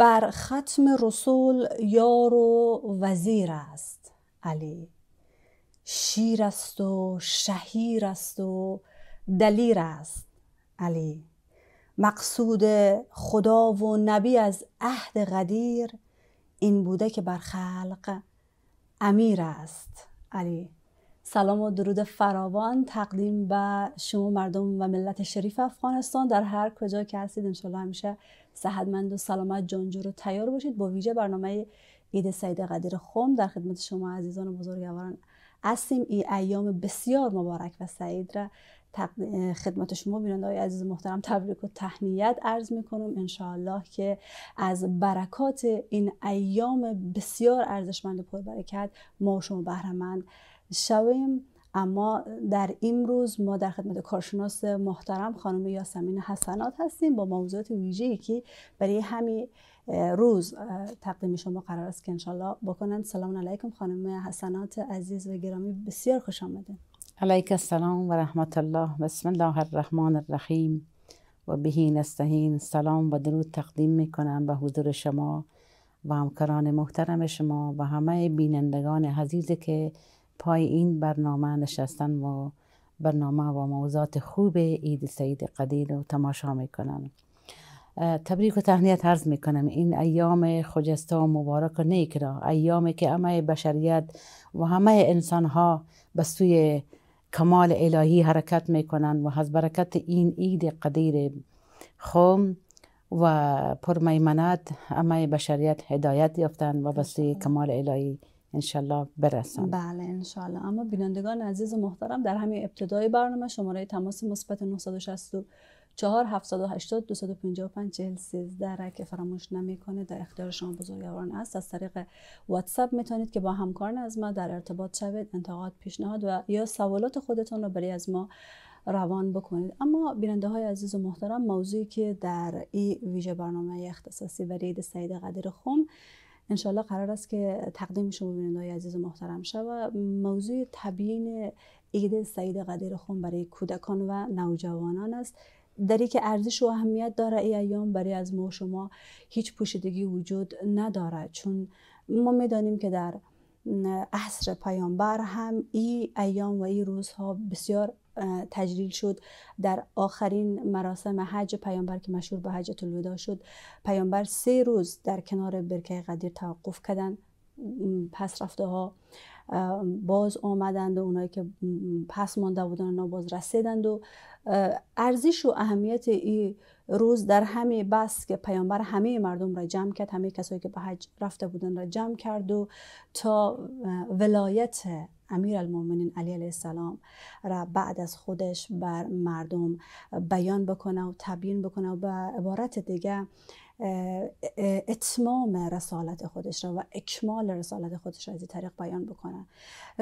بر ختم رسول یار و وزیر است علی شیر است و شهیر است و دلیر است علی مقصود خدا و نبی از عهد قدیر این بوده که بر خلق امیر است علی سلام و درود فراوان تقدیم به شما مردم و ملت شریف افغانستان در هر کجا که هستید انشالله همیشه صحتمند و سلامت جانجور و تیار باشید با ویژه برنامه عید سید قدیر خم در خدمت شما عزیزان و بزرگواران هستیم این ایام بسیار مبارک و سعید را خدمت شما بیننده های عزیز محترم تبریک و تهنیت عرض میکنم انشاءالله که از برکات این ایام بسیار ارزشمند و پربرکت ما شما بهرمند شویم اما در این روز ما در خدمت کارشناس محترم خانم یاسمین حسنات هستیم با موضوعات ای که برای همین روز تقدیم شما قرار است که انشالله بکنن سلام علیکم خانم حسنات عزیز و گرامی بسیار خوش آمده علیک السلام و رحمت الله بسم الله الرحمن الرحیم و بهی نستهین سلام و درود تقدیم میکنم به حضور شما و همکاران محترم شما و همه بینندگان عزیزی که پای این برنامه نشستن و برنامه و موضوعات خوب عید سعید قدیر رو تماشا میکنن تبریک و تهنیت عرض میکنم این ایام خجسته و مبارک و نیک را ایامی که همه بشریت و همه انسان ها به سوی کمال الهی حرکت میکنن و از برکت این عید قدیر خوم و پرمیمنت همه بشریت هدایت یافتن و به کمال الهی انشالله برسن بله انشالله اما بینندگان عزیز و محترم در همین ابتدای برنامه شماره تماس مثبت 964 780 255 4013 را که فراموش نمیکنه در اختیار شما بزرگواران است از طریق واتساپ میتونید که با همکاران از ما در ارتباط شوید انتقاد پیشنهاد و یا سوالات خودتون رو برای از ما روان بکنید اما بیننده های عزیز و محترم موضوعی که در این ویژه برنامه اختصاصی برید سید قدیر خم انشالله قرار است که تقدیم شما بیننده عزیز و محترم و موضوع تبیین عید سعید قدیر خون برای کودکان و نوجوانان است در که ارزش و اهمیت داره ای ایام برای از ما شما هیچ پوشیدگی وجود نداره چون ما میدانیم که در عصر پیامبر هم ای ایام و ای روزها بسیار تجلیل شد در آخرین مراسم حج پیامبر که مشهور به حجت الوداع شد پیامبر سه روز در کنار برکه قدیر توقف کردند، پس رفته ها باز آمدند و اونایی که پس مانده بودن و باز رسیدند و ارزش و اهمیت این روز در همه بس که پیامبر همه مردم را جمع کرد همه کسایی که به حج رفته بودند را جمع کرد و تا ولایت امیر المومنین علی علیه السلام را بعد از خودش بر مردم بیان بکنه و تبیین بکنه و به عبارت دیگه اتمام رسالت خودش را و اکمال رسالت خودش را از طریق بیان بکنن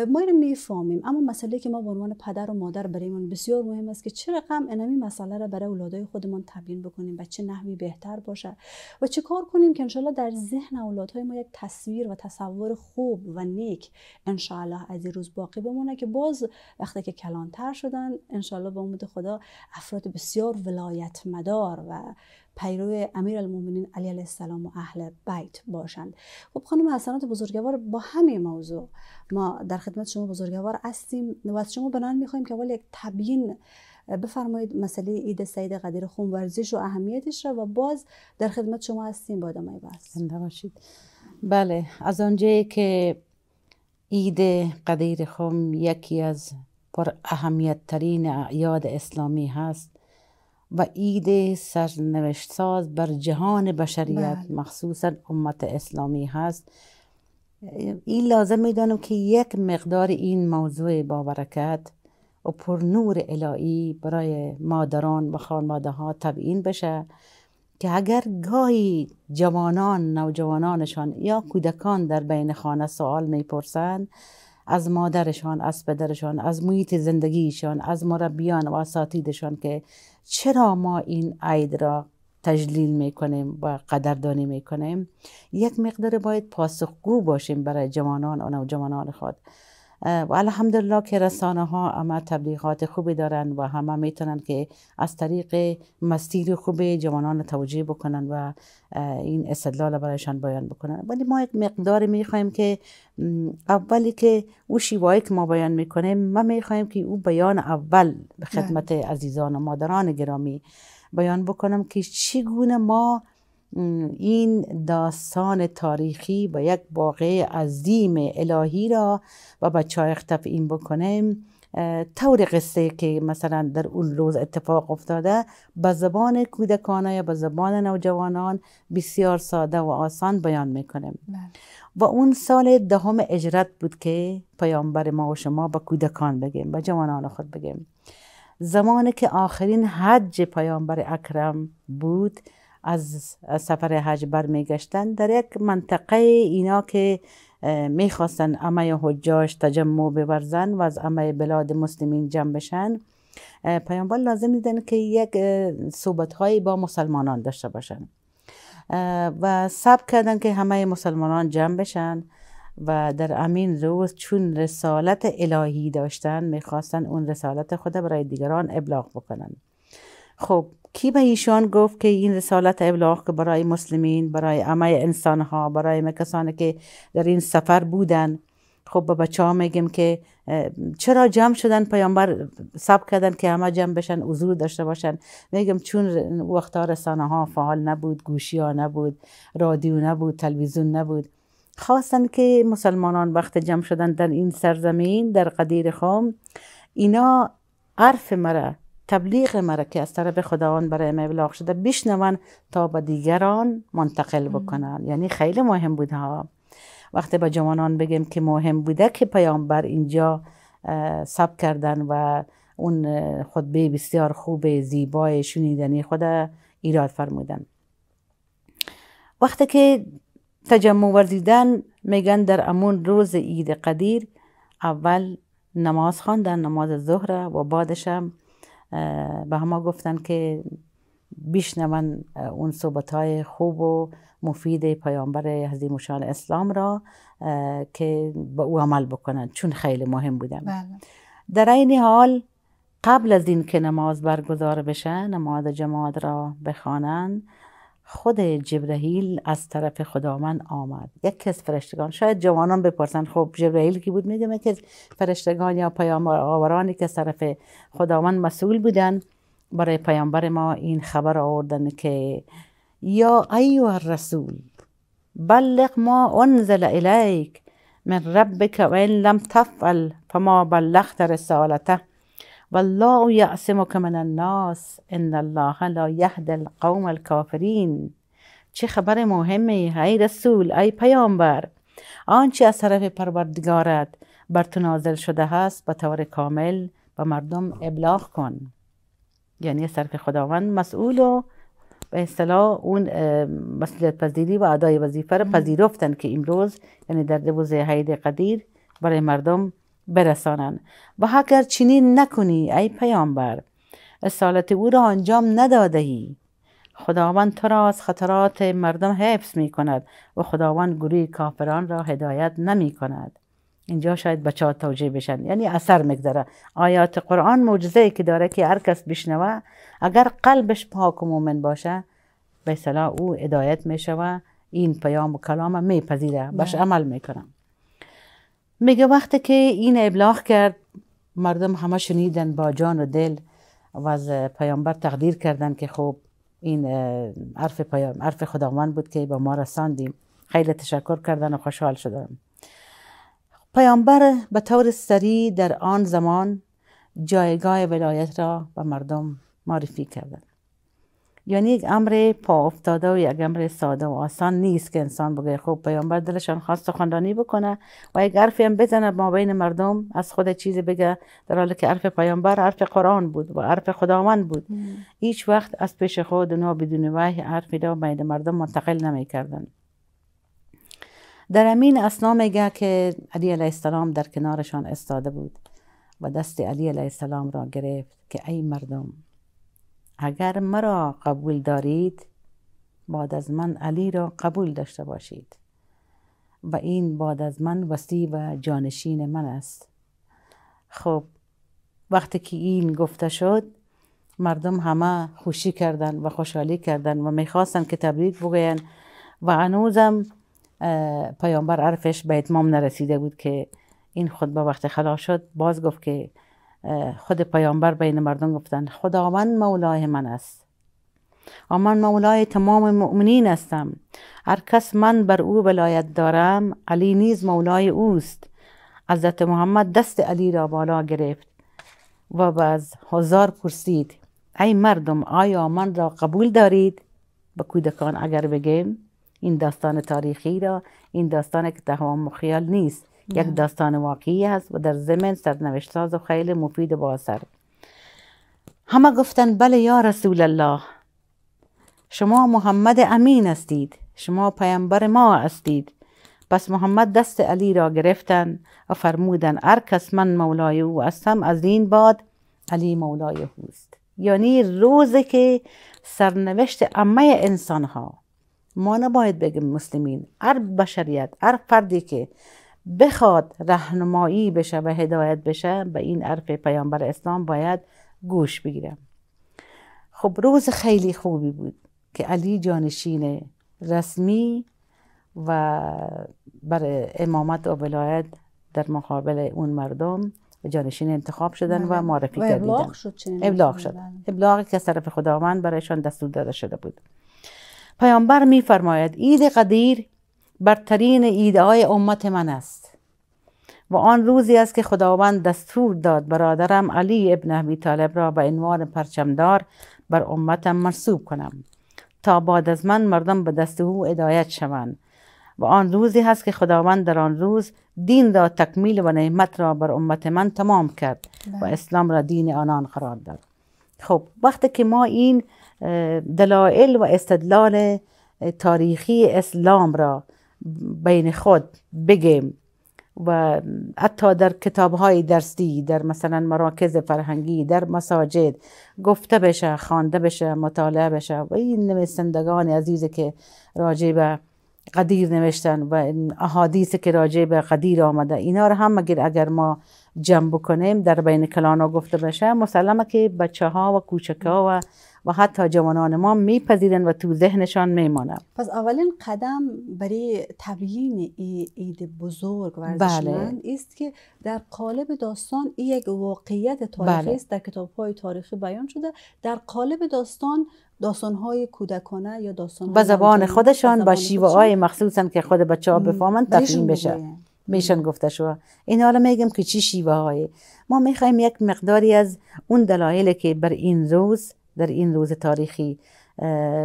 ما اینو میفهمیم اما مسئله که ما به عنوان پدر و مادر برایمون بسیار مهم است که چه رقم انمی مسئله را برای اولادای خودمان تبیین بکنیم و چه نحوی بهتر باشه و چه کار کنیم که انشالله در ذهن اولادهای ما یک تصویر و تصور خوب و نیک انشالله از این روز باقی بمونه که باز وقتی که کلانتر شدن انشالله به امید خدا افراد بسیار ولایت مدار و پیرو امیر علی علیه السلام و اهل بیت باشند خب خانم حسنات بزرگوار با همه موضوع ما در خدمت شما بزرگوار هستیم و از شما بنان میخوایم که اول یک تبیین بفرمایید مسئله عید سید قدیر خون ورزش و اهمیتش را و باز در خدمت شما هستیم با ادامه بحث بله از آنجایی که عید قدیر خم یکی از پر اهمیت ترین اعیاد اسلامی هست و عید سرنوشت ساز بر جهان بشریت بله. مخصوصا امت اسلامی هست این لازم میدانم که یک مقدار این موضوع با برکت و پر نور الهی برای مادران و خانواده ها تبیین بشه که اگر گاهی جوانان نوجوانانشان یا کودکان در بین خانه سوال میپرسند از مادرشان از پدرشان از محیط زندگیشان از مربیان و اساتیدشان که چرا ما این عید را تجلیل میکنیم و قدردانی میکنیم یک مقدار باید پاسخگو باشیم برای جوانان و نوجوانان خود و الحمدلله که رسانه ها اما تبلیغات خوبی دارن و همه میتونن که از طریق مسیر خوب جوانان توجیه بکنن و این استدلال برایشان بیان بکنن ولی ما یک مقدار میخوایم که اولی که او شیوایی که ما بیان میکنیم ما میخوایم که او بیان اول به خدمت بله. عزیزان و مادران گرامی بیان بکنم که چگونه ما این داستان تاریخی با یک واقعه عظیم الهی را و بچه های این بکنیم طور قصه که مثلا در اون روز اتفاق افتاده به زبان کودکان یا به زبان نوجوانان بسیار ساده و آسان بیان میکنیم بله. و اون سال دهم اجرت بود که پیامبر ما و شما به کودکان بگیم به جوانان خود بگیم زمانی که آخرین حج پیامبر اکرم بود از سفر حج برمیگشتن در یک منطقه اینا که میخواستن امه حجاش تجمع ببرزن و از امه بلاد مسلمین جمع بشن پیامبر لازم دیدن که یک صحبت با مسلمانان داشته باشن و سب کردن که همه مسلمانان جمع بشن و در امین روز چون رسالت الهی داشتن میخواستن اون رسالت خود برای دیگران ابلاغ بکنن خب کی به ایشان گفت که این رسالت ابلاغ برای مسلمین برای همه انسان ها برای کسانی که در این سفر بودن خب به بچه ها میگیم که چرا جمع شدن پیامبر سب کردن که همه جمع بشن حضور داشته باشن میگم چون وقتا رسانه ها فعال نبود گوشی ها نبود رادیو نبود تلویزیون نبود خواستن که مسلمانان وقت جمع شدن در این سرزمین در قدیر خام اینا عرف مرا تبلیغ مرا که از طرف خداوند برای ما ابلاغ شده بشنون تا به دیگران منتقل بکنن یعنی خیلی مهم بوده ها وقتی به جوانان بگیم که مهم بوده که پیامبر اینجا ثبت کردن و اون خطبه بسیار خوب زیبای شنیدنی خود ایراد فرمودن وقتی که تجمع ورزیدن میگن در امون روز عید قدیر اول نماز خواندن نماز ظهر و بعدش به همه گفتن که بیشنون اون صحبت های خوب و مفید پیامبر و شان اسلام را که به او عمل بکنند چون خیلی مهم بودن بله. در این حال قبل از این که نماز برگزار بشه نماز جماعت را بخوانند خود جبرئیل از طرف خداوند آمد یکی از فرشتگان شاید جوانان بپرسن خب جبرئیل کی بود میگم که از فرشتگان یا پیام آورانی که از طرف خداوند مسئول بودن برای پیامبر ما این خبر آوردن که یا ایها الرسول بلغ ما انزل الیک من ربک و ان لم تفعل فما بلغت رسالته والله یعصمک من الناس ان الله لا یهد القوم الکافرین چه خبر مهمی ای رسول ای پیامبر آنچه از طرف پروردگارت بر تو شده است به طور کامل به مردم ابلاغ کن یعنی از طرف خداوند مسئول و به اصطلاح اون مسئولیت پذیری و ادای وظیفه را پذیرفتن که امروز یعنی در روز حید قدیر برای مردم برسانن و اگر چنین نکنی ای پیامبر رسالت او را انجام ندادهی خداوند تو را از خطرات مردم حفظ می کند و خداوند گروه کافران را هدایت نمی کند اینجا شاید بچه ها توجیه بشن یعنی اثر میگذره آیات قرآن معجزه که داره که هر کس بشنوه اگر قلبش پاک و مومن باشه به صلاح او هدایت می شود این پیام و کلام میپذیره بش عمل میکنم میگه وقتی که این ابلاغ کرد مردم همه شنیدن با جان و دل و از پیامبر تقدیر کردن که خب این عرف, خداوند بود که به ما رساندیم خیلی تشکر کردن و خوشحال شدن پیامبر به طور سری در آن زمان جایگاه ولایت را به مردم معرفی کردن یعنی یک امر پا افتاده و یک امر ساده و آسان نیست که انسان بگه خب پیامبر دلشان خواست سخنرانی بکنه و یک حرفی هم بزنه ما بین مردم از خود چیزی بگه در حالی که حرف پیامبر حرف قرآن بود و حرف خداوند بود هیچ وقت از پیش خود اونها بدون وحی حرفی را بین مردم منتقل کردن در امین اسنا میگه که علی علیه السلام در کنارشان استاده بود و دست علی علیه السلام را گرفت که ای مردم اگر مرا قبول دارید بعد از من علی را قبول داشته باشید و این بعد از من وسیع و جانشین من است خب وقتی که این گفته شد مردم همه خوشی کردن و خوشحالی کردن و میخواستن که تبریک بگوین و هنوزم پیامبر عرفش به اتمام نرسیده بود که این خود به وقت خلا شد باز گفت که خود پیامبر بین مردم گفتن خداوند مولای من است و من مولای تمام مؤمنین هستم هر کس من بر او ولایت دارم علی نیز مولای اوست حضرت محمد دست علی را بالا گرفت و از هزار پرسید ای مردم آیا من را قبول دارید به کودکان اگر بگیم این داستان تاریخی را این داستان که تهوام مخیال خیال نیست یک داستان واقعی هست و در زمین سرنوشت ساز و خیلی مفید با بااثر همه گفتند بله یا رسول الله شما محمد امین هستید شما پیامبر ما هستید پس محمد دست علی را گرفتن و فرمودند هر کس من مولای او هستم از این بعد علی مولای اوست یعنی روزی که سرنوشت امه انسان ها ما نباید بگیم مسلمین هر بشریت هر فردی که بخواد رهنمایی بشه و هدایت بشه به این عرف پیامبر اسلام باید گوش بگیرم خب روز خیلی خوبی بود که علی جانشین رسمی و بر امامت و ولایت در مقابل اون مردم جانشین انتخاب شدن و بله. معرفی کردیدن ابلاغ شد ابلاغ شد بله. ابلاغی که از طرف خداوند برایشان دستور داده شده بود پیامبر میفرماید عید قدیر برترین ایده های امت من است و آن روزی است که خداوند دستور داد برادرم علی ابن ابی طالب را به عنوان پرچمدار بر امتم مرسوب کنم تا بعد از من مردم به دست او هدایت شوند و آن روزی هست که خداوند در آن روز دین را تکمیل و نعمت را بر امت من تمام کرد و بله. اسلام را دین آنان قرار داد خب وقتی که ما این دلایل و استدلال تاریخی اسلام را بین خود بگیم و حتی در کتاب های درسی در مثلا مراکز فرهنگی در مساجد گفته بشه خوانده بشه مطالعه بشه و این نویسندگان عزیز که راجع به قدیر نوشتن و این احادیث که راجع به قدیر آمده اینا رو هم اگر اگر ما جمع بکنیم در بین کلانا گفته بشه مسلمه که بچه ها و کوچک ها و و حتی جوانان ما میپذیرن و تو ذهنشان میمانند پس اولین قدم برای تبیین اید بزرگ ورزشمند بله. است که در قالب داستان ای یک واقعیت تاریخی بله. است در کتاب های تاریخی بیان شده در قالب داستان داستان های کودکانه یا داستان به زبان خودشان با شیوه های مخصوصا که خود بچه ها بفهمن تقدیم بشه میشن گفته شو این حالا میگم که چی شیوه های ما میخوایم یک مقداری از اون دلایلی که بر این روز در این روز تاریخی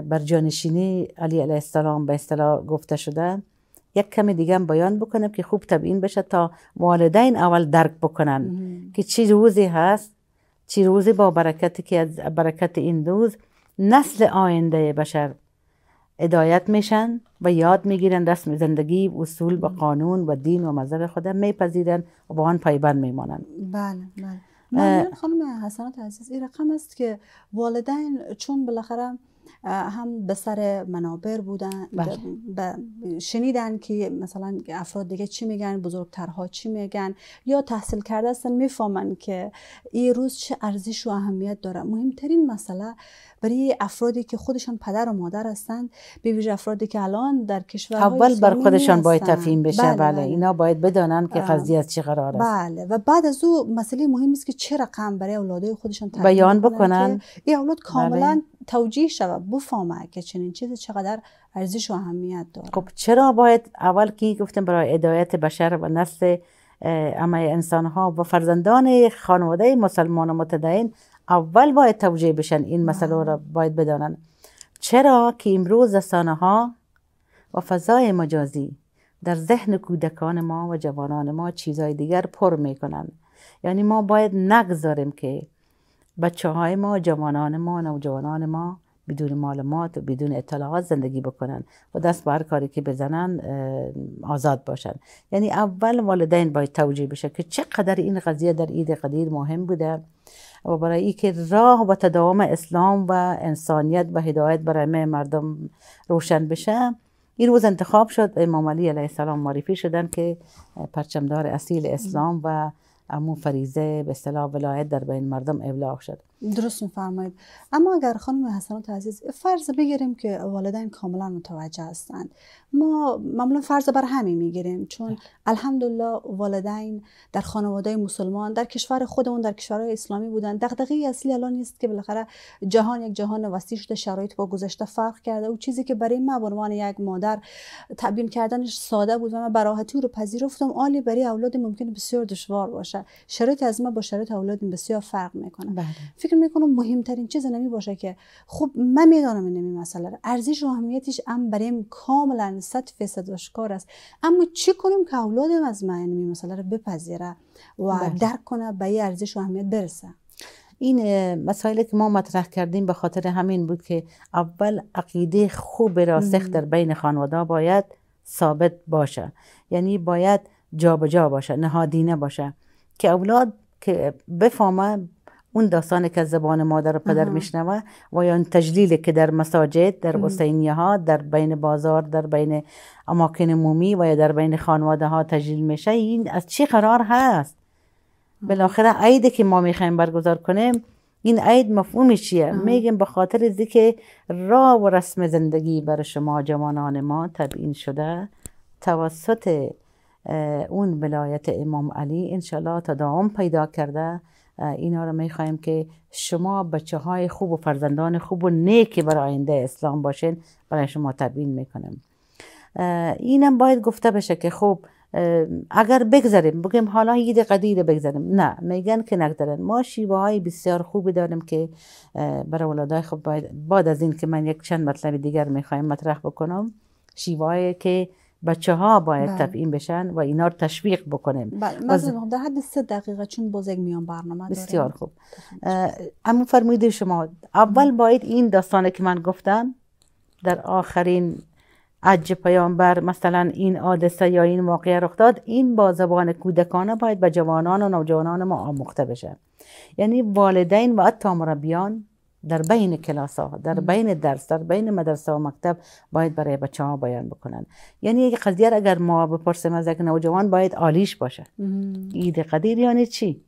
بر جانشینی علی علیه السلام به اصطلاح گفته شده یک کمی دیگه بیان بکنم که خوب تبیین بشه تا والدین اول درک بکنن که چی روزی هست چی روزی با برکتی که از برکت این روز نسل آینده بشر ادایت میشن و یاد میگیرن رسم زندگی اصول و قانون و دین و مذهب خدا میپذیرن و با آن پایبند میمانند بله بله خانم حسنات عزیز این رقم است که والدین چون بالاخره هم به سر منابر بودن بله. شنیدن که مثلا افراد دیگه چی میگن بزرگترها چی میگن یا تحصیل کرده هستن میفهمن که این روز چه ارزش و اهمیت داره مهمترین مسئله برای افرادی که خودشان پدر و مادر هستند به ویژه افرادی که الان در کشور اول بر خودشان باید تفهیم بشه بله،, بله،, بله, اینا باید بدانن که قضیه از چه قرار است بله و بعد از او مسئله مهمی است که چه رقم برای اولادای خودشان بیان بکنن این اولاد کاملا بله. توجیه شود بفهمه که چنین چیز چقدر ارزش و اهمیت داره خب چرا باید اول که گفتم برای ادایت بشر و نسل اما انسان ها و فرزندان خانواده مسلمان و متدین اول باید توجیه بشن این مسئله را باید بدانن چرا که امروز رسانه ها و فضای مجازی در ذهن کودکان ما و جوانان ما چیزهای دیگر پر میکنن یعنی ما باید نگذاریم که بچه های ما جوانان ما نوجوانان ما بدون معلومات و بدون اطلاعات زندگی بکنن و دست بر کاری که بزنن آزاد باشن یعنی اول والدین باید توجیه بشه که چقدر این قضیه در عید قدیر مهم بوده و برای اینکه راه و تداوم اسلام و انسانیت و هدایت برای مردم روشن بشه این روز انتخاب شد امام علی علیه السلام معرفی شدن که پرچمدار اصیل اسلام و امو فریزه به صلاح ولایت در بین مردم ابلاغ شد درست میفرمایید اما اگر خانم حسنات عزیز فرض بگیریم که والدین کاملا متوجه هستند ما معمولا فرض بر همین میگیریم چون بله. الحمدلله والدین در خانواده مسلمان در کشور خودمون در کشورهای اسلامی بودن دغدغه اصلی الان نیست که بالاخره جهان یک جهان وسیع شده شرایط با گذشته فرق کرده و چیزی که برای ما به عنوان یک مادر تبیین کردنش ساده بود و من براحتی رو پذیرفتم عالی برای اولاد ممکن بسیار دشوار باشه شرایط از ما با شرایط اولاد بسیار فرق میکنه بله. فکر فکر میکنم مهمترین چیز نمی باشه که خب من میدانم این مسئله را ارزش و اهمیتش هم بریم کاملا صد فیصد آشکار است اما چی کنم که اولادم از من این مسئله را بپذیره و بله. درک کنه به این ارزش و اهمیت برسه این مسائلی که ما مطرح کردیم به خاطر همین بود که اول عقیده خوب راسخ در بین خانواده باید ثابت باشه یعنی باید جابجا جا باشه نهادینه باشه که اولاد که بفهمه اون داستانی که زبان مادر و پدر میشنوه و یا اون تجلیلی که در مساجد در حسینیه ها در بین بازار در بین اماکن مومی و یا در بین خانواده ها تجلیل میشه این از چی قرار هست بالاخره عیدی که ما میخوایم برگزار کنیم این عید مفهوم چیه میگیم به خاطر که را و رسم زندگی بر شما جوانان ما تبیین شده توسط اون ولایت امام علی انشالله تداوم پیدا کرده اینا رو میخوایم که شما بچه های خوب و فرزندان خوب و نیکی برای آینده اسلام باشین برای شما تبیین میکنم اینم باید گفته بشه که خوب اگر بگذاریم بگیم حالا عید قدیر بگذاریم نه میگن که نگذارن ما شیوه های بسیار خوبی داریم که برای ولادای خوب باید بعد از این که من یک چند مطلب دیگر میخوایم مطرح بکنم شیوه که بچه ها باید بله. تفعیم بشن و اینا رو تشویق بکنیم بله در حد سه دقیقه چون بزرگ میان برنامه بسیار خوب اما فرمودید شما اول باید این داستانه که من گفتم در آخرین عج پیامبر مثلا این حادثه یا این واقعه رخ داد این با زبان کودکانه باید به جوانان و نوجوانان ما آموخته بشه یعنی والدین و حتی مربیان در بین کلاس ها در بین درس در بین مدرسه و مکتب باید برای بچه ها بیان بکنن یعنی یک قضیه اگر ما بپرسیم از یک نوجوان باید عالیش باشه عید قدیر یعنی چی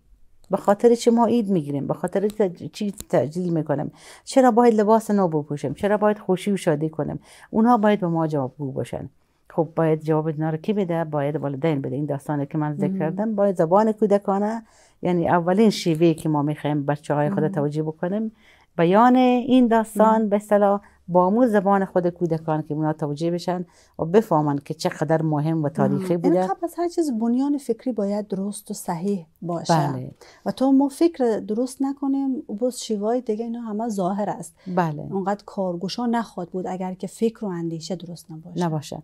به خاطر چی ما عید میگیریم به خاطر چی تجلیل میکنیم چرا باید لباس نو بپوشیم چرا باید خوشی و شادی کنیم اونها باید به ما جوابگو باشن خب باید جواب اینا رو کی بده باید والدین بده این داستانی که من ذکر کردم باید زبان کودکانه یعنی اولین شیوه که ما میخوایم بچه های خود توجیه بکنیم بیان این داستان به صلاح با مو زبان خود کودکان که اونا توجه بشن و بفهمن که چقدر مهم و تاریخی بوده این یعنی قبل از هر چیز بنیان فکری باید درست و صحیح باشه بله. و تو ما فکر درست نکنیم باز شیوای دیگه اینا همه ظاهر است بله اونقدر کارگوشا نخواد بود اگر که فکر و اندیشه درست نباشه نباشه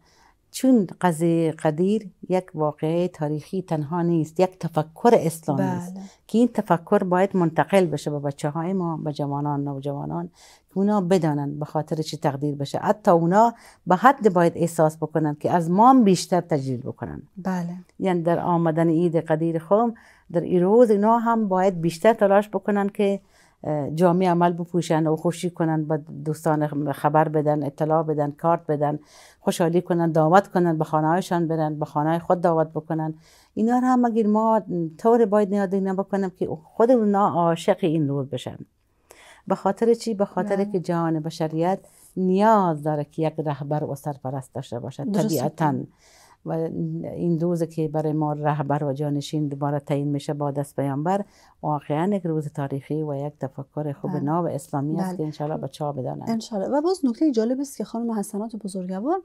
چون قضیه قدیر یک واقعه تاریخی تنها نیست یک تفکر اسلامی است بله. که این تفکر باید منتقل بشه به بچه های ما به جوانان نوجوانان که اونا بدانن به خاطر چی تقدیر بشه حتی اونا به حد باید احساس بکنن که از ما بیشتر تجلیل بکنن بله یعنی در آمدن عید قدیر خوم در ایروز اینا هم باید بیشتر تلاش بکنن که جامعه عمل بپوشن و خوشی کنن با دوستان خبر بدن اطلاع بدن کارت بدن خوشحالی کنن دعوت کنن به خانه هایشان برن به خانه خود دعوت بکنن اینا رو هم اگر ما طور باید اینا بکنم که خود اونا عاشق این نور بشن به خاطر چی به خاطر بله. که جهان بشریت نیاز داره که یک رهبر و سرپرست داشته باشد طبیعتاً و این روز که برای ما رهبر و جانشین دوباره تعیین میشه با دست پیامبر واقعا یک روز تاریخی و یک تفکر خوب بله. و اسلامی است الله که انشالله بچه بدانند انشالله و باز نکته جالب است که خانم حسنات بزرگوار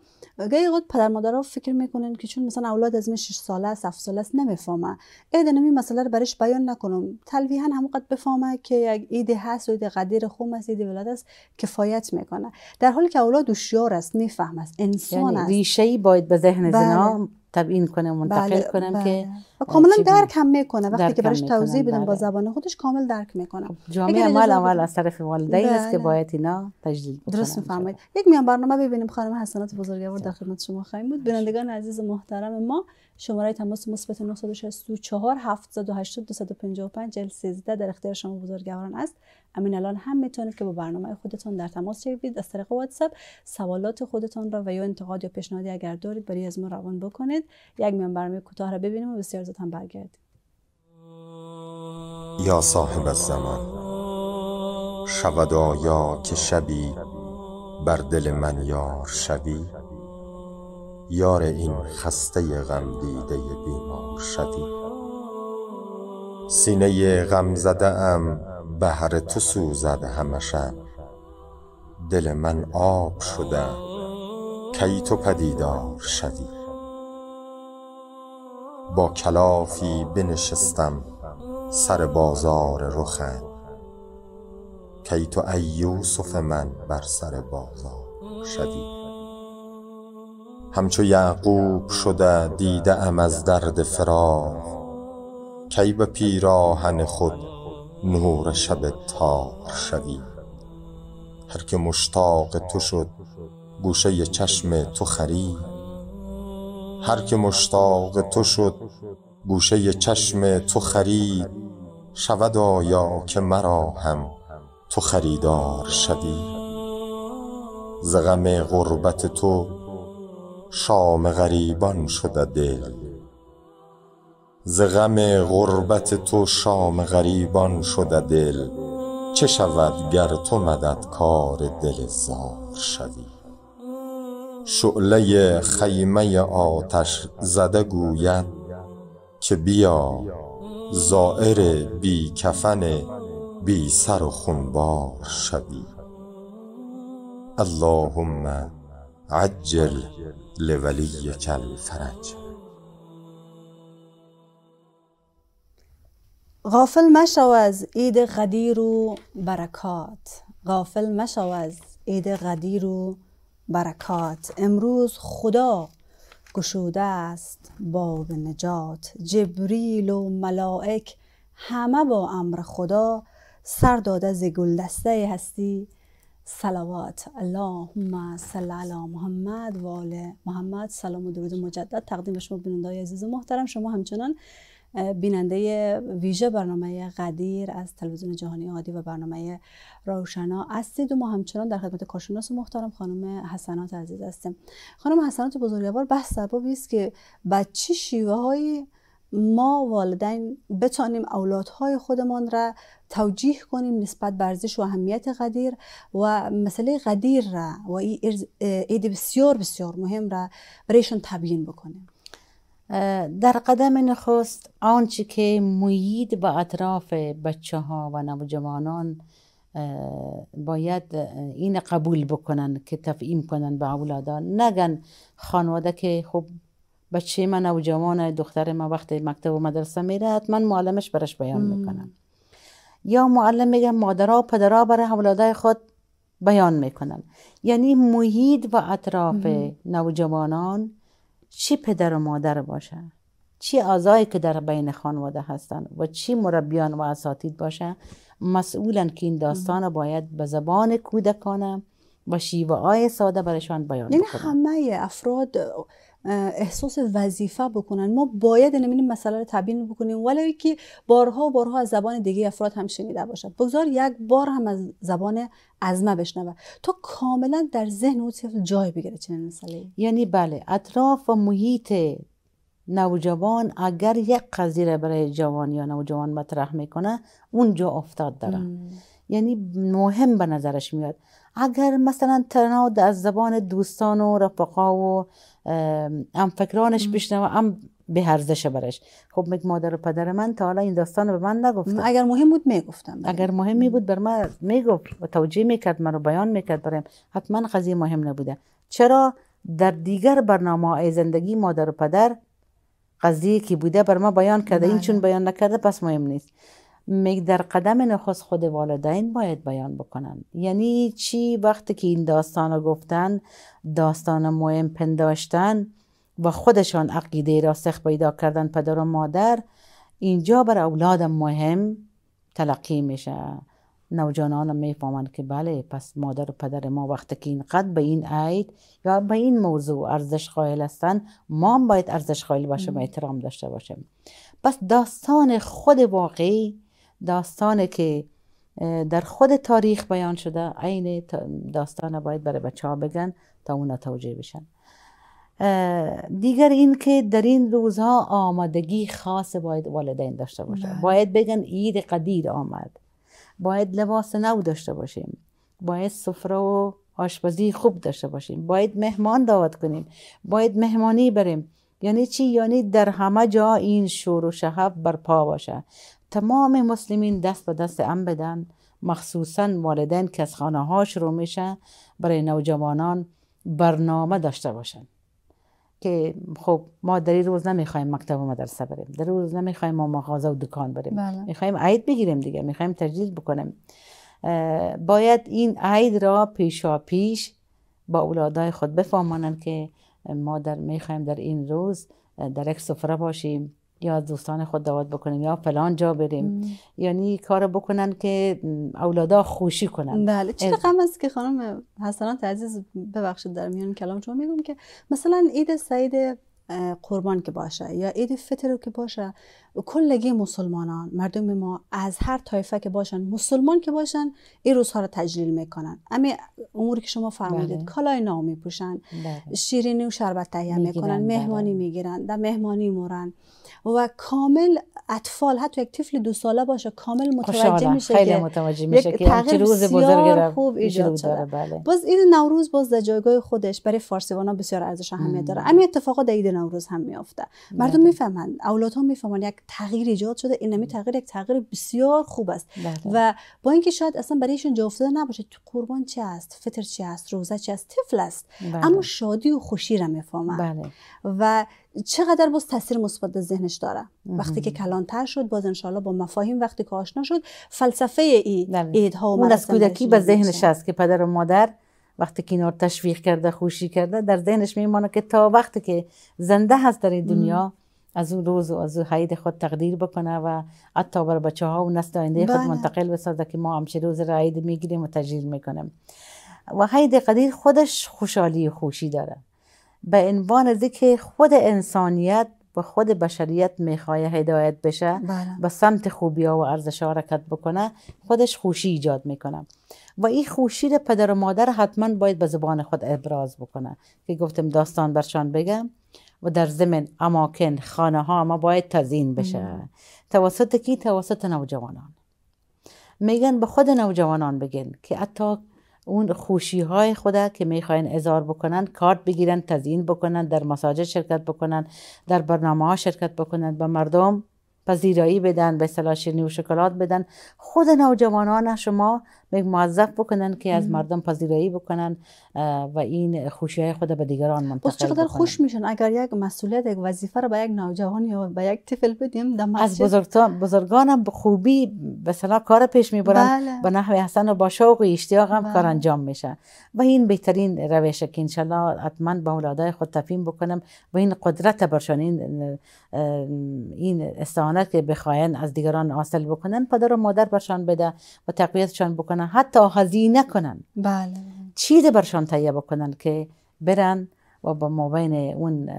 گاهی اوقات پدر مادرها فکر میکنن که چون مثلا اولاد از 6 ساله است 7 ساله است نمیفهمه عید نمی مسئله رو برش بیان نکنم تلویحا همونقدر بفهمه که یک ایده هست و عید قدیر خوم است عید ولادت است کفایت میکنه در حالی که اولاد هوشیار است میفهمه است انسان یعنی است ریشه ای باید به ذهن بله. زنا تبیین کنه منتقل بله، کنم که بله. و کاملا درک هم میکنه وقتی که برش توضیح بدم با بله. زبان خودش کامل درک میکنه خب، جامعه مال اول از طرف والدین است که بله. باید اینا تجدید درست میفرمایید یک میان برنامه ببینیم خانم حسنات بزرگوار در خدمت شما خواهیم بود بینندگان عزیز محترم ما شماره تماس مثبت 964 780 255 13 در اختیار شما بزرگواران است امین الان هم میتونید که با برنامه خودتان در تماس بگیرید از طریق واتساپ سوالات خودتان را و یا انتقاد یا پیشنهادی اگر دارید برای از ما روان بکنید یک میان برنامه کوتاه را ببینیم و بسیار هم برگردیم یا صاحب الزمان شود آیا که شبی بر دل من یار شوی یار این خسته غم دیده بیمار شوی سینه غم زده ام بهر تو سوزد همشه دل من آب شده کی تو پدیدار شوی با کلافی بنشستم سر بازار رخن کی تو ای یوسف من بر سر بازار شدی همچو یعقوب شده دیده ام از درد فراق کی به پیراهن خود نور شب تار شوی هر که مشتاق تو شد گوشه چشم تو خرید هر که مشتاق تو شد گوشه چشم تو خرید شود آیا که مرا هم تو خریدار شوی ز غم غربت تو شام غریبان شد دل ز غم غربت تو شام غریبان شده دل چه شود گر تو مدد کار دل زار شوی شعله خیمه آتش زده گوید که بیا زائر بی کفن بی سر و خونبار شوی اللهم عجل لولی کل فرج غافل مشو از عید غدیر و برکات غافل مشو از عید غدیر و برکات امروز خدا گشوده است باب نجات جبریل و ملائک همه با امر خدا سر داده ز گلدسته هستی سلوات اللهم صل علی محمد و آل محمد سلام و درود مجدد تقدیم شما بیننده عزیز و محترم شما همچنان بیننده ویژه برنامه قدیر از تلویزیون جهانی عادی و برنامه روشنا هستید و ما همچنان در خدمت کارشناس محترم خانم حسنات عزیز هستیم خانم حسنات بزرگوار بحث سبب است که چه شیوه های ما والدین بتانیم اولادهای خودمان را توجیه کنیم نسبت به ارزش و اهمیت قدیر و مسئله قدیر را و این بسیار بسیار مهم را برایشان تبیین بکنیم در قدم نخست آنچه که محیط به اطراف بچه ها و نوجوانان باید این قبول بکنن که تفییم کنن به اولادان نگن خانواده که خب بچه من نوجوان دختر من وقتی مکتب و مدرسه میره حتما معلمش برش بیان میکنن یا معلم میگه مادرها و پدرها برای اولادای خود بیان میکنن یعنی محیط و اطراف نوجوانان چی پدر و مادر باشه چی ازای که در بین خانواده هستند و چی مربیان و اساتید باشه؟ مسئولن که این داستان باید به زبان کودکانه و شیوه های ساده برایشان بیان کنه. یعنی همه افراد احساس وظیفه بکنن ما باید این مسئله رو تبیین بکنیم ولی که بارها و بارها از زبان دیگه افراد هم شنیده باشه بگذار یک بار هم از زبان ازمه بشنوه تا کاملا در ذهن او جای بگیره چنین مسئله یعنی بله اطراف و محیط نوجوان اگر یک قضیه برای جوان یا نوجوان مطرح میکنه اونجا افتاد داره یعنی مهم به نظرش میاد اگر مثلا تنها از زبان دوستان و رفقا و هم فکرانش و هم به هرزشه برش خب میگه مادر و پدر من تا حالا این داستان به من نگفتن اگر مهم بود میگفتم اگر مهم می بود بر من میگفت و توجیه میکرد من رو بیان میکرد برم حتما قضیه مهم نبوده چرا در دیگر برنامه های زندگی مادر و پدر قضیه که بوده بر ما بیان کرده این بله. چون بیان نکرده پس مهم نیست میگ در قدم نخست خود والدین باید بیان بکنن یعنی چی وقتی که این داستان رو گفتن داستان مهم پنداشتن و خودشان عقیده راسخ پیدا کردن پدر و مادر اینجا بر اولاد مهم تلقی میشه نوجوانان میفهمند که بله پس مادر و پدر ما وقتی که اینقدر به این عید یا به این موضوع ارزش قائل هستن ما هم باید ارزش قائل باشم و احترام داشته باشم پس داستان خود واقعی داستانی که در خود تاریخ بیان شده عین داستان باید برای بچه ها بگن تا اونا توجه بشن دیگر این که در این روزها آمادگی خاص باید والدین داشته باشه بله. باید بگن عید قدیر آمد باید لباس نو داشته باشیم باید سفره و آشپزی خوب داشته باشیم باید مهمان دعوت کنیم باید مهمانی بریم یعنی چی یعنی در همه جا این شور و شهب برپا باشه تمام مسلمین دست به دست هم بدن مخصوصا والدین که از خانه ها شروع میشه برای نوجوانان برنامه داشته باشن که خب ما در این روز نمیخوایم مکتب و مدرسه بریم در روز نمیخوایم ما مغازه و دکان بریم بله. میخوایم عید بگیریم دیگه میخوایم تجدید بکنیم باید این عید را پیشا پیش با اولادای خود بفهمانن که ما در میخوایم در این روز در یک سفره باشیم یا از دوستان خود دعوت بکنیم یا فلان جا بریم مم. یعنی کار بکنن که اولادا خوشی کنن بله چه غم است که خانم حسنات عزیز ببخشید در میان کلام شما میگم که مثلا عید سعید قربان که باشه یا عید فطر که باشه کلگی مسلمانان مردم ما از هر طایفه که باشن مسلمان که باشن این روزها رو تجلیل میکنن امی اموری که شما فرمودید بله. کالای نو میپوشن بله. شیرینی و شربت تهیه میکنن مهمانی بله. میگیرن در مهمانی مورن و کامل اطفال حتی یک طفل دو ساله باشه کامل متوجه میشه خیلی که متوجه که تغییر روز بزرگ خوب ایجاد شده بله. باز این نوروز باز در جایگاه خودش برای فارسیوانا بسیار ارزش اهمیت داره همین اتفاقا در عید نوروز هم میافته مردم بله. میفهمن ها میفهمن یک تغییر ایجاد شده این نمی تغییر یک تغییر بسیار خوب است بله. و با اینکه شاید اصلا برایشون جا افتاده نباشه تو قربان چی است فطر چی است روزه چی است طفل است اما شادی و خوشی را میفهمن و چقدر باز تاثیر مثبت در ذهنش داره وقتی که کلانتر شد باز انشالله با مفاهیم وقتی که آشنا شد فلسفه ای بله. ایدها و اون از کودکی به ذهنش است که پدر و مادر وقتی که اینار تشویق کرده خوشی کرده در ذهنش میمانه که تا وقتی که زنده هست در دنیا از اون روز و از اون حید خود تقدیر بکنه و حتی بر بچه ها و نسل آینده خود بله. منتقل بسازه که ما همچه روز را میگیریم و تجریر میکنیم و حید قدیر خودش خوشحالی خوشی داره به عنوان که خود انسانیت و خود بشریت میخواه هدایت بشه بله. به سمت خوبی ها و ارزش ها حرکت بکنه خودش خوشی ایجاد میکنه و این خوشی رو پدر و مادر حتما باید به زبان خود ابراز بکنه که گفتم داستان برشان بگم و در زمین اماکن خانه ها ما باید تزین بشه بله. توسط کی توسط نوجوانان میگن به خود نوجوانان بگین که حتی اون خوشی های خوده که میخواین اظهار بکنن کارت بگیرن تزین بکنن در مساجد شرکت بکنن در برنامه ها شرکت بکنن به مردم پذیرایی بدن به صلاح شیرنی و شکلات بدن خود نوجوانان شما یک موظف بکنن که از مردم پذیرایی بکنن و این خوشی های خود به دیگران منتقل بکنن چقدر خوش میشن اگر یک مسئولیت یک وظیفه رو به یک نوجوان یا به یک طفل بدیم در از بزرگان بزرگانم به خوبی به صلاح کار پیش میبرن بله. به نحو حسن و با شوق و اشتیاق هم بله. کار انجام میشه و این بهترین روشه که انشالله حتما به اولادای خود تفهیم بکنم و این قدرت برشان این این استعانت که بخواین از دیگران حاصل بکنن پدر و مادر برشان بده و تقویتشان بکنن کنن حتی هزینه کنن بله چیزی برشان تهیه بکنن که برن و با مابین اون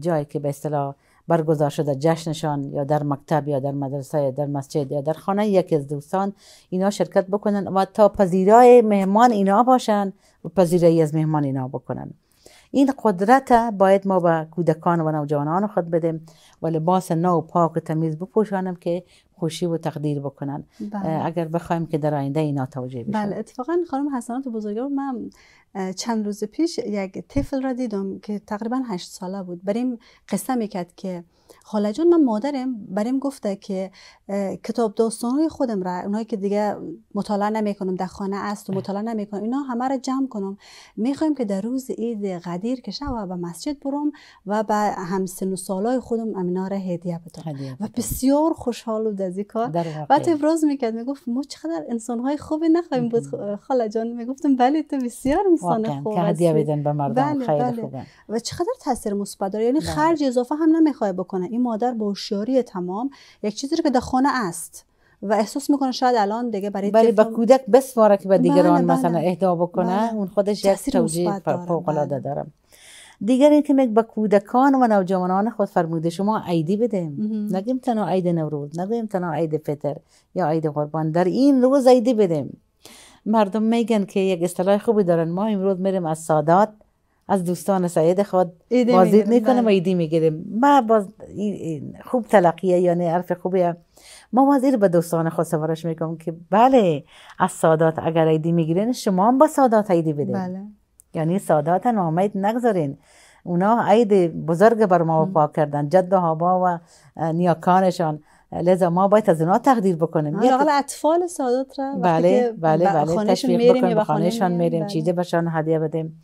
جایی که به اصطلاح برگزار شده جشنشان یا در مکتب یا در مدرسه یا در مسجد یا در خانه یکی از دوستان اینا شرکت بکنن و تا پذیرای مهمان اینا باشن و پذیرایی از مهمان اینا بکنن این قدرت باید ما به با کودکان و نوجوانان خود بدیم و لباس نو پاک و تمیز بپوشانیم که خوشی و تقدیر بکنن بله. اگر بخوایم که در آینده اینا توجه بشه بله اتفاقا خانم حسنات بزرگوار من چند روز پیش یک طفل را دیدم که تقریبا هشت ساله بود بریم قصه میکرد که خاله جون من مادرم بریم گفته که کتاب داستانهای خودم را اونایی که دیگه مطالعه نمیکنم در خانه است و مطالعه نمیکنم اینا همه را جمع کنم میخوایم که در روز عید قدیر که شب به مسجد بروم و به همسن و سالای خودم امینا را هدیه بدم و بسیار خوشحال بود از این کار بعد ابراز میکرد میگفت ما چقدر انسانهای خوبی نخواهیم بود خاله جان میگفتم بله تو بسیار داستان خوب که هدیه بدن به مردم بله، بله. خوبه و چقدر تاثیر مثبت داره یعنی بله. خرج اضافه هم نمیخواد بکنه این مادر با هوشیاری تمام یک چیزی رو که در خانه است و احساس میکنه شاید الان دیگه برای بله با کودک بسواره که به بله، دیگران بله. مثلا اهدا بکنه بله. اون خودش یک توجیه فوق العاده داره دیگر اینکه که به کودکان و نوجوانان خود فرموده شما عیدی بدیم نگیم تنها عید نوروز نگیم تنها عید فطر یا عید قربان در این روز عیدی بدیم مردم میگن که یک اصطلاح خوبی دارن ما امروز میریم از سادات از دوستان سعید خود بازدید میکنیم و بله. ایدی میگیریم ما باز خوب تلقیه یعنی حرف خوبیه ما وزیر به دوستان خود سفارش میکنم که بله از سادات اگر ایدی میگیرین شما هم با سادات ایدی بدین بله. یعنی سادات نامید نگذارین اونا عید بزرگ بر ما پاک کردن جد و هابا و نیاکانشان لذا ما باید از اونا تقدیر بکنیم آره، حالا اطفال سعادت را بله بله بله تشویق بکنیم به خانهشان میریم چیزه بهشان هدیه بدیم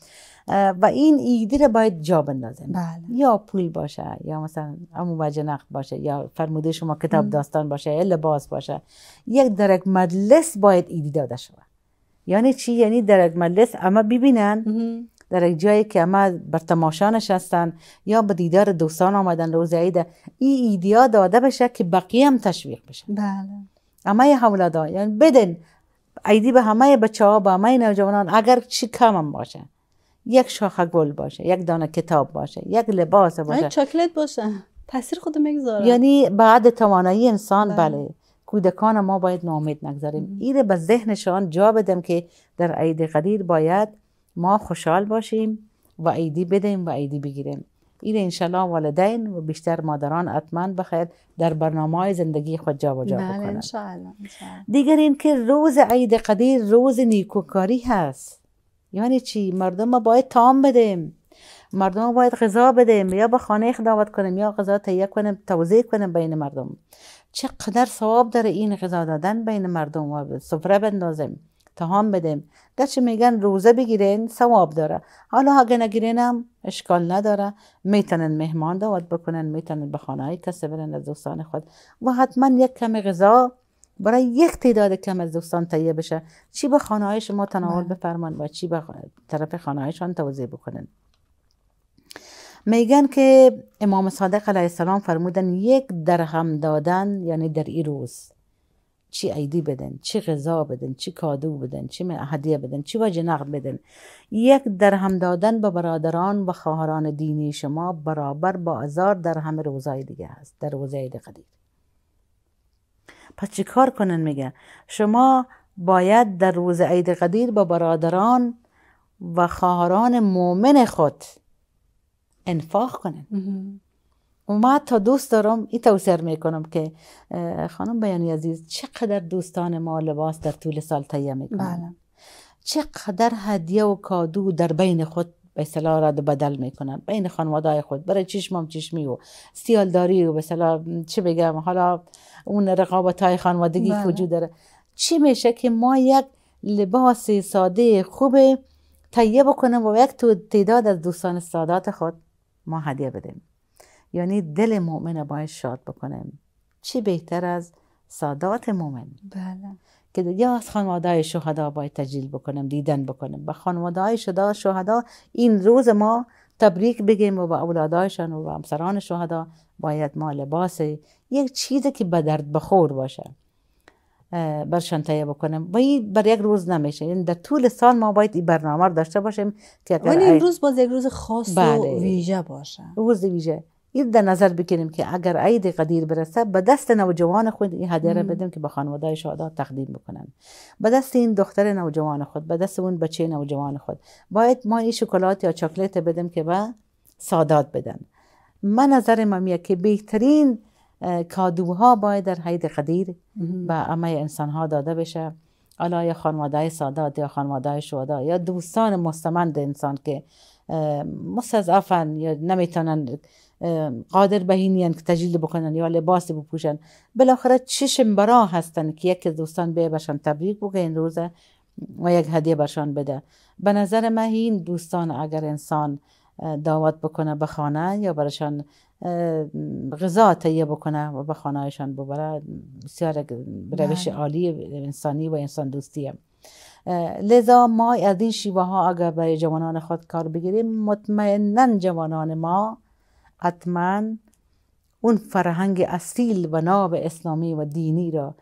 و این ایدی را باید جا بندازیم بله. یا پول باشه یا مثلا امو وجه نقد باشه یا فرموده شما کتاب داستان باشه یا لباس باشه یک درک مجلس باید ایدی داده شود یعنی چی یعنی درک مجلس اما ببینن در یک جایی که همه بر تماشا نشستن یا به دیدار دوستان آمدن روز عید این ایدیا داده بشه که بقیه هم تشویق بشه بله همه دا یعنی بدن عیدی به همه بچه ها به همه نوجوانان اگر چی کم هم باشه یک شاخه گل باشه یک دانه کتاب باشه یک لباس باشه یک چاکلت باشه تاثیر خود میگذاره یعنی بعد توانایی انسان بله, بله. کودکان ما باید نامید نگذاریم ایره به ذهنشان جا بدم که در عید قدیر باید ما خوشحال باشیم و عیدی بدیم و عیدی بگیریم این انشالله والدین و بیشتر مادران اطمان بخیر در برنامه زندگی خود جا و جا بله، بکنن انشالله. دیگر روز عید قدیر روز نیکوکاری هست یعنی چی مردم ما باید تام بدیم مردم ما باید غذا بدیم یا به خانه دعوت کنیم یا غذا تهیه کنیم توضیح کنیم بین مردم چقدر ثواب داره این غذا دادن بین مردم و سفره بندازیم تهام بدیم گرچه میگن روزه بگیرین ثواب داره حالا اگه نگیرینم اشکال نداره میتونن مهمان دعوت بکنن میتونن به خانه های کسی از دوستان خود و حتما یک کم غذا برای یک تعداد کم از دوستان تهیه بشه چی به خانه های شما تناول بله. بفرمان و چی به طرف خانه هایشان توضیح بکنن میگن که امام صادق علیه السلام فرمودن یک درهم دادن یعنی در این روز چی عیدی بدن چی غذا بدن چی کادو بدن چی هدیه بدن چی وجه نقد بدن یک درهم دادن به برادران و خواهران دینی شما برابر با هزار درهم روزای دیگه هست در روزای قدیر پس چی کار کنن میگه شما باید در روز عید قدیر با برادران و خواهران مؤمن خود انفاق کنن و ما تا دوست دارم این می میکنم که خانم بیانی عزیز چقدر دوستان ما لباس در طول سال تهیه میکنن بله. چقدر هدیه و کادو در بین خود به صلاح را بدل میکنن بین خانواده خود برای هم چشمی و سیالداری و به چه بگم حالا اون رقابت های خانوادگی که بله. وجود داره چی میشه که ما یک لباس ساده خوب تهیه بکنم و یک تعداد از دوستان سادات خود ما هدیه بدیم یعنی دل مؤمن رو باید شاد بکنیم چی بهتر از سادات مؤمن بله که دیگه از خانواده شهدا باید تجلیل بکنم دیدن بکنم به خانواده شهدا شهدا این روز ما تبریک بگیم و به اولادایشان و به همسران شهدا باید ما لباس یک چیزی که به درد بخور باشه بر تهیه بکنم و این بر یک روز نمیشه این یعنی در طول سال ما باید این برنامه داشته باشیم که این روز باز یک روز خاص بله. و ویژه باشه روز ویژه این در نظر بکنیم که اگر عید قدیر برسه به دست نوجوان خود این هدیه را بدیم که به خانواده شهدا تقدیم بکنن به دست این دختر نوجوان خود به دست اون بچه نوجوان خود باید ما این شکلات یا چاکلیت بدیم که به سادات بدن من نظر ممیه که بهترین کادوها باید در عید قدیر به همه انسان ها داده بشه حالا یا خانواده سادات یا خانواده شهدا یا دوستان مستمند انسان که مستضعفن یا نمیتونن قادر به اینین یعنی که تجیل بکنن یا لباسی بپوشن بالاخره چشم برا هستن که یک دوستان بیه بشن تبریک بگه این روزه و یک هدیه برشان بده به نظر من این دوستان اگر انسان دعوت بکنه به خانه یا برشان غذا تهیه بکنه و به خانهشان ببره بسیار روش بله. عالی انسانی و انسان دوستیه لذا ما از این شیوه ها اگر برای جوانان خود کار بگیریم مطمئنا جوانان ما حتما اون فرهنگ اصیل و ناب اسلامی و دینی را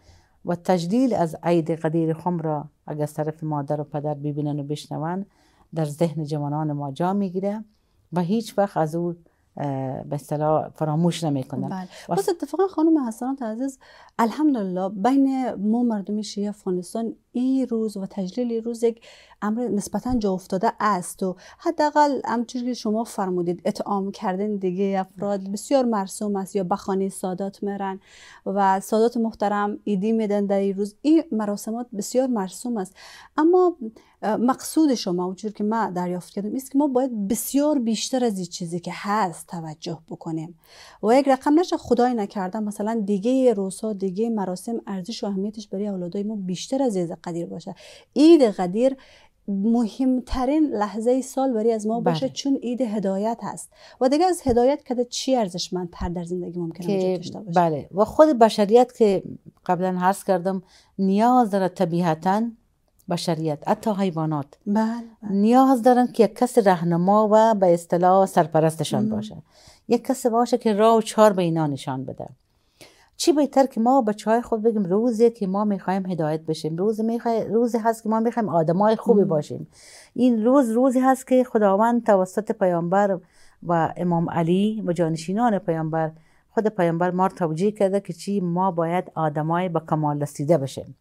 و تجلیل از عید قدیر خم را اگر از طرف مادر و پدر ببینن و بشنون در ذهن جوانان ما جا میگیره و هیچ وقت از او به اصطلاح فراموش نمیکنن بله. بس اتفاقا خانم حسنات عزیز الحمدلله بین ما مردم شیعه افغانستان این روز و تجلیل روز یک امر نسبتا جا افتاده است و حداقل همچون که شما فرمودید اطعام کردن دیگه افراد بله. بسیار مرسوم است یا بخانه سادات میرن و سادات محترم ایدی میدن در این روز این مراسمات بسیار مرسوم است اما مقصود شما چون که من دریافت کردم است که ما باید بسیار بیشتر از این چیزی که هست توجه بکنیم و یک رقم نشه خدای نکردم مثلا دیگه روسا دیگه مراسم ارزش و اهمیتش برای اولادای ما بیشتر از عید قدیر باشه عید قدیر مهمترین لحظه سال برای از ما باشه بله. چون عید هدایت هست و دیگه از هدایت کده چی ارزشمندتر در زندگی ممکنه وجود داشته باشه بله و خود بشریت که قبلا حرس کردم نیاز داره طبیعتا بشریت حتی حیوانات بله, بله. نیاز دارن که یک کس رهنما و به اصطلاح سرپرستشان باشه یک کس باشه که راه و چار به اینا نشان بده چی بهتر که ما بچه های خود بگیم روزی که ما میخوایم هدایت بشیم روز میخوای روزی هست که ما میخوایم آدمای خوبی باشیم این روز روزی هست که خداوند توسط پیامبر و امام علی و جانشینان پیامبر خود پیامبر ما توجیه کرده که چی ما باید آدمای به کمال رسیده بشیم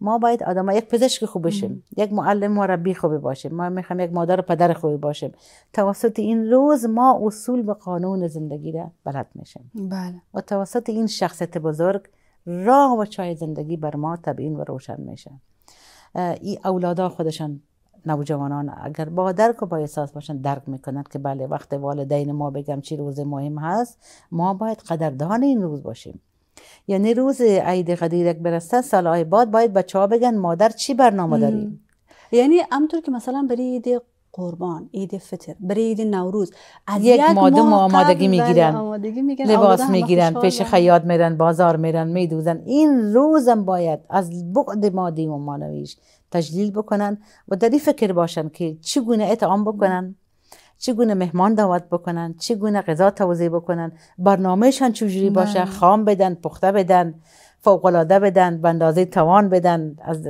ما باید آدم یک پزشک خوب باشیم یک معلم مربی خوب باشیم ما میخوام یک مادر و پدر خوبی باشیم توسط این روز ما اصول به قانون زندگی را بلد میشیم بله. و توسط این شخصیت بزرگ راه و چای زندگی بر ما تبیین و روشن میشه این اولادا خودشان نوجوانان اگر با درک و با احساس باشن درک میکنند که بله وقت والدین ما بگم چی روز مهم هست ما باید قدردان این روز باشیم یعنی روز عید قدیر اکبر است سال های بعد باید بچه ها بگن مادر چی برنامه داریم یعنی همطور که مثلا برای عید قربان عید فطر برای عید نوروز از یک, مادم آمادگی میگیرن لباس میگیرن پیش خیاط میرن بازار میرن میدوزن این روزم باید از بعد مادی و مانویش تجلیل بکنن و در فکر باشن که چگونه اطعام بکنن چگونه مهمان دعوت بکنن چگونه غذا توضیح بکنن برنامهشان چجوری باشه بله. خام بدن پخته بدن فوقالعاده بدن به اندازه توان بدن از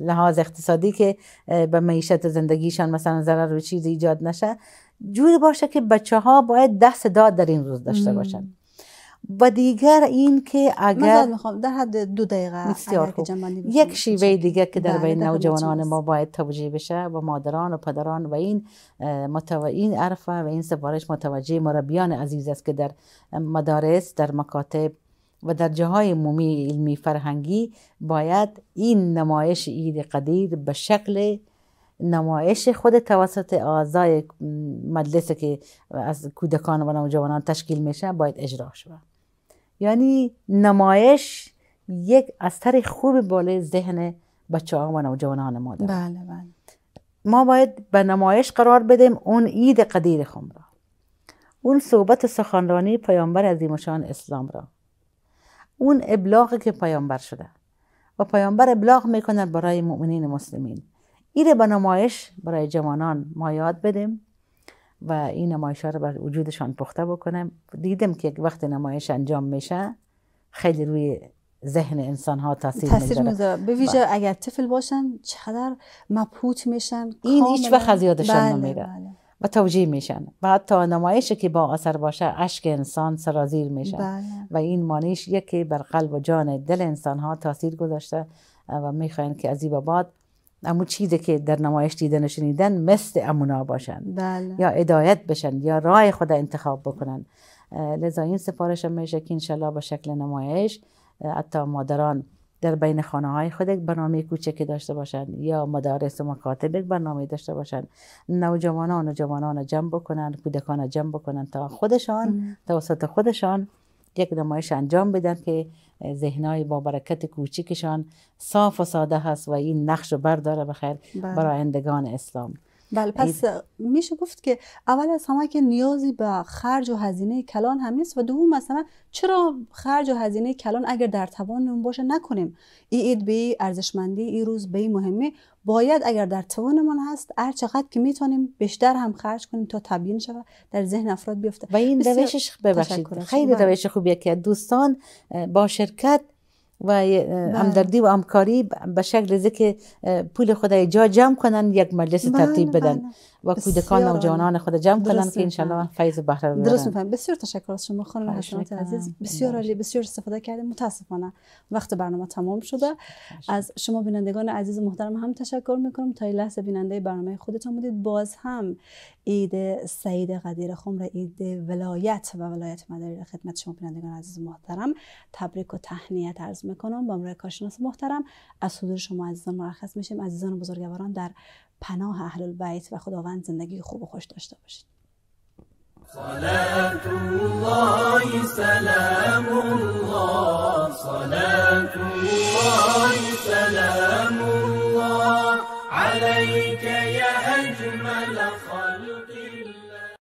لحاظ اقتصادی که به معیشت زندگیشان مثلا ضرر و چیزی ایجاد نشه جوری باشه که بچه ها باید دست داد در این روز داشته باشن و دیگر این که اگر میخوام در حد دو دقیقه بسیار یک شیوه دیگر که در بله، بین نوجوانان ما باید توجیه بشه و مادران و پدران و این متو... این عرفه و این سفارش متوجه مربیان عزیز است که در مدارس در مکاتب و در جاهای مومی علمی فرهنگی باید این نمایش عید قدیر به شکل نمایش خود توسط اعضای مدلس که از کودکان و نوجوانان تشکیل میشه باید اجرا شود یعنی نمایش یک اثر خوب بالای ذهن بچه ها و نوجوانان ما داره بله بله ما باید به نمایش قرار بدیم اون عید قدیر خم را اون صحبت سخنرانی پیامبر شان اسلام را اون ابلاغی که پیامبر شده و پیامبر ابلاغ میکنه برای مؤمنین مسلمین ایره به نمایش برای جوانان ما یاد بدیم و این نمایش ها رو بر وجودشان پخته بکنم دیدم که یک وقت نمایش انجام میشه خیلی روی ذهن انسان ها تاثیر, تاثیر میذاره به ویژه بله. اگر طفل باشن چقدر مبهوت میشن این هیچ وقت از یادشان بله، نمیره بله. و توجیه میشن و حتی نمایشی که با اثر باشه اشک انسان سرازیر میشه و این مانیش یکی بر قلب و جان دل انسان ها تاثیر گذاشته و میخواین که از بعد اما چیزی که در نمایش دیدن و شنیدن مثل امونا باشن بله. یا ادایت بشن یا رای خود انتخاب بکنن لذا این سفارش هم میشه که انشالله با شکل نمایش حتی مادران در بین خانه های خود یک برنامه که داشته باشند یا مدارس و مکاتب یک برنامه داشته باشند نوجوانان و جوانان جمع بکنند کودکان جمع بکنند تا خودشان توسط خودشان یک نمایش انجام بدن که ذهنای با برکت کوچیکشان صاف و ساده هست و این نقش رو برداره بخیر بله. برای اندگان اسلام بله پس میشه گفت که اول از همه که نیازی به خرج و هزینه کلان هم نیست و دوم مثلا چرا خرج و هزینه کلان اگر در توانمون باشه نکنیم ای اید به ارزشمندی ای روز به ای مهمه باید اگر در توانمون هست هر چقدر که میتونیم بیشتر هم خرج کنیم تا تبیین شود در ذهن افراد بیفته و این روشش ببخشید خیلی بله. روش خوبیه که دوستان با شرکت و بله. همدردی و همکاری به شکل که پول خدای جا جمع کنن یک مجلس بله، ترتیب بدن بله. و کودکان جوانان خود جمع کنن که انشالله فیض بهره درس درست بسیار تشکر از شما خانم حشمت عزیز بسیار عالی بسیار استفاده کردیم متاسفانه وقت برنامه تمام شده از شما بینندگان عزیز محترم هم تشکر میکنم تا این لحظه بیننده برنامه خودتان بودید باز هم عید سعید قدیر خمر عید ولایت و ولایت مداری خدمت شما بینندگان عزیز محترم تبریک و تهنیت عرض میکنم با امرای کارشناس محترم از حضور شما عزیزان مرخص میشیم عزیزان بزرگواران در پناه اهل بیت و خداوند زندگی خوب و خوش داشته باشید صلاة الله سلام الله صلاة الله سلام الله عليك يا أجمل خلق